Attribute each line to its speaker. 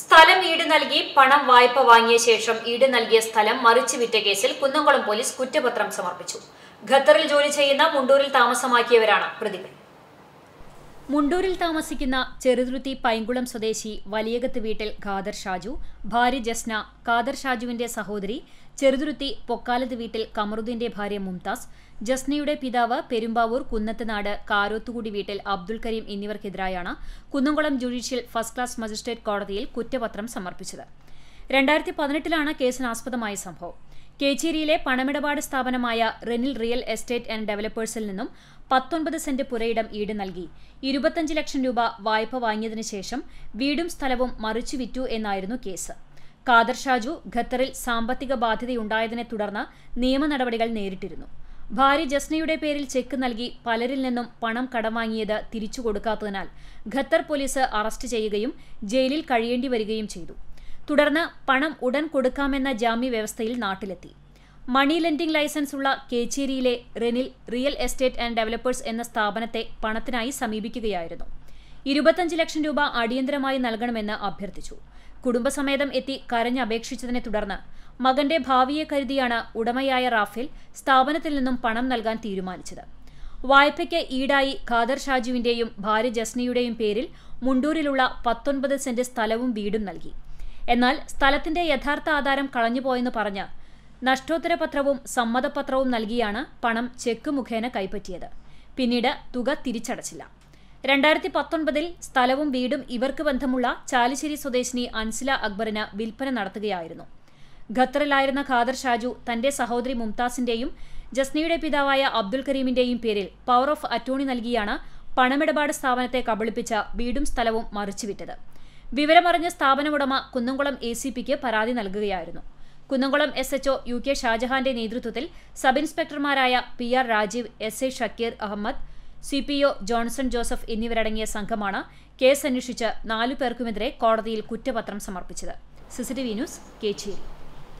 Speaker 1: സ്ഥലം ഈട് നൽകി പണം വായ്പ വാങ്ങിയ ശേഷം ഈട് നൽകിയ സ്ഥലം മറിച്ചു വിറ്റ കേസിൽ കുന്നംകുളം പോലീസ് കുറ്റപത്രം സമർപ്പിച്ചു ഖത്തറിൽ ജോലി ചെയ്യുന്ന മുണ്ടൂരിൽ താമസമാക്കിയവരാണ് പ്രതികൾ മുണ്ടൂരിൽ താമസിക്കുന്ന ചെറുതുരുത്തി പൈങ്കുളം സ്വദേശി വലിയകത്ത് വീട്ടിൽ ഖാദർ ഷാജു ഭാര്യ ജസ്ന ഖാദർ ഷാജുവിന്റെ സഹോദരി ചെറുതുരുത്തി പൊക്കാലത്ത് വീട്ടിൽ കമറുദ്ദീന്റെ ഭാര്യ മുംതാസ് ജസ്നയുടെ പിതാവ് പെരുമ്പാവൂർ കുന്നത്തനാട് കാരോത്തുകുടി വീട്ടിൽ അബ്ദുൽ കരീം എന്നിവർക്കെതിരായാണ് Kunnamkulam judicial first class magistrate കോടതിയിൽ കുറ്റപത്രം സമർപ്പിച്ചത് രണ്ടായിരത്തി പതിനെട്ടിലാണ് കേസിനാസ്പദമായ സംഭവം കേച്ചേരിയിലെ പണമിടപാട് സ്ഥാപനമായ റെനിൽ റിയൽ എസ്റ്റേറ്റ് ആൻഡ് ഡെവലപ്പേഴ്സിൽ നിന്നും പത്തൊൻപത് സെന്റ് പുരയിടം ഈട് നൽകി ഇരുപത്തഞ്ച് ലക്ഷം രൂപ വായ്പ വാങ്ങിയതിനു ശേഷം വീടും സ്ഥലവും മറിച്ചു വിറ്റു എന്നായിരുന്നു കേസ് ഖാദർ ഷാജു ഖത്തറിൽ സാമ്പത്തിക ബാധ്യതയുണ്ടായതിനെ തുടർന്ന് നിയമ നടപടികൾ നേരിട്ടിരുന്നു ഭാര്യ ജസ്നയുടെ പേരിൽ ചെക്ക് നൽകി പലരിൽ നിന്നും പണം കടം വാങ്ങിയത് തിരിച്ചു കൊടുക്കാത്തതിനാൽ ഖത്തർ പോലീസ് അറസ്റ്റ് ചെയ്യുകയും ജയിലിൽ കഴിയേണ്ടി വരികയും ചെയ്തു തുടർന്ന് പണം ഉടൻ കൊടുക്കാമെന്ന വ്യവസ്ഥയിൽ നാട്ടിലെത്തി മണി ലെൻഡിംഗ് ലൈസൻസ് ഉള്ള കേച്ചേരിയിലെ Renil real estate and developers എന്ന സ്ഥാപനത്തെ പണത്തിനായി സമീപിക്കുകയായിരുന്നു ഇരുപത്തഞ്ച് ലക്ഷം രൂപ അടിയന്തരമായി നൽകണമെന്ന് അഭ്യർത്ഥിച്ചു കുടുംബസമേതം എത്തി കരഞ്ഞപേക്ഷിച്ചതിനെ തുടർന്ന് മകന്റെ ഭാവിയെ കരുതിയാണ് ഉടമയായ റാഫേൽ സ്ഥാപനത്തിൽ നിന്നും പണം നൽകാൻ തീരുമാനിച്ചത് വായ്പയ്ക്ക് ഈടായി ഖാദർ ഷാജുവിന്റെയും ഭാര്യ ജസ്നിയുടെയും പേരിൽ മുണ്ടൂരിലുള്ള പത്തൊൻപത് സെന്റ് സ്ഥലവും വീടും നൽകി എന്നാൽ സ്ഥലത്തിന്റെ യഥാർത്ഥ ആധാരം കളഞ്ഞുപോയെന്ന് പറഞ്ഞ് നഷ്ടോത്തരപത്രവും സമ്മതപത്രവും നൽകിയാണ് പണം ചെക്ക് മുഖേന കൈപ്പറ്റിയത് പിന്നീട് തുക തിരിച്ചടച്ചില്ല രണ്ടായിരത്തി പത്തൊൻപതിൽ സ്ഥലവും വീടും ഇവർക്ക് ബന്ധമുള്ള ചാലിശ്ശേരി സ്വദേശിനി അൻസില അക്ബറിന് വിൽപ്പന നടത്തുകയായിരുന്നു ഖത്തറിലായിരുന്ന ഖാദർ ഷാജു തന്റെ സഹോദരി മുംതാസിന്റെയും ജസ്നയുടെ പിതാവായ അബ്ദുൽ കരീമിന്റെയും പേരിൽ പവർ ഓഫ് അറ്റോണി നൽകിയാണ് പണമിടപാട് സ്ഥാപനത്തെ കബളിപ്പിച്ച വീടും സ്ഥലവും മറിച്ചുവിട്ടത് വിവരമറിഞ്ഞ സ്ഥാപനമുടമ കുന്നംകുളം എ സി പിക്ക് പരാതി നൽകുകയായിരുന്നു Kunnamkulam S HO U K ഷാജഹാന്റെ നേതൃത്വത്തിൽ സബ് ഇൻസ്പെക്ടർമാരായ P R Rajeev S A Shakir Ahammed C P O Johnson Joseph എന്നിവരടങ്ങിയ സംഘമാണ് കേസ് അന്വേഷിച്ച് നാലു പേർക്കുമെതിരെ കോടതിയിൽ കുറ്റപത്രം സമർപ്പിച്ചത് സിസിടിവി ന്യൂസ് കേച്ചേരി